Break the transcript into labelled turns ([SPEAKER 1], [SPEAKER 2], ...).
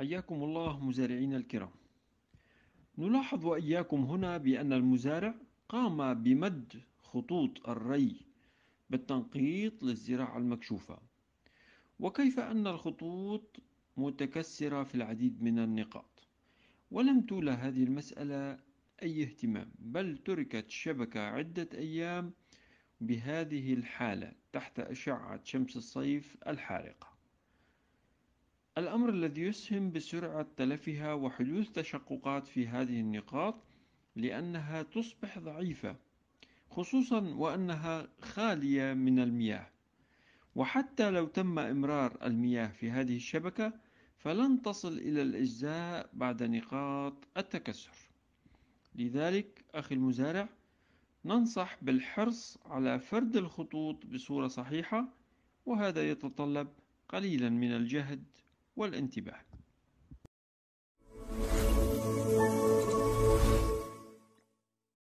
[SPEAKER 1] حياكم الله مزارعين الكرام نلاحظ وإياكم هنا بأن المزارع قام بمد خطوط الري بالتنقيط للزراعة المكشوفة وكيف أن الخطوط متكسرة في العديد من النقاط ولم تولى هذه المسألة أي اهتمام بل تركت الشبكة عدة أيام بهذه الحالة تحت أشعة شمس الصيف الحارقة الأمر الذي يسهم بسرعة تلفها وحدوث تشققات في هذه النقاط لأنها تصبح ضعيفة خصوصا وأنها خالية من المياه وحتى لو تم إمرار المياه في هذه الشبكة فلن تصل إلى الأجزاء بعد نقاط التكسر لذلك أخي المزارع ننصح بالحرص على فرد الخطوط بصورة صحيحة وهذا يتطلب قليلا من الجهد والانتباه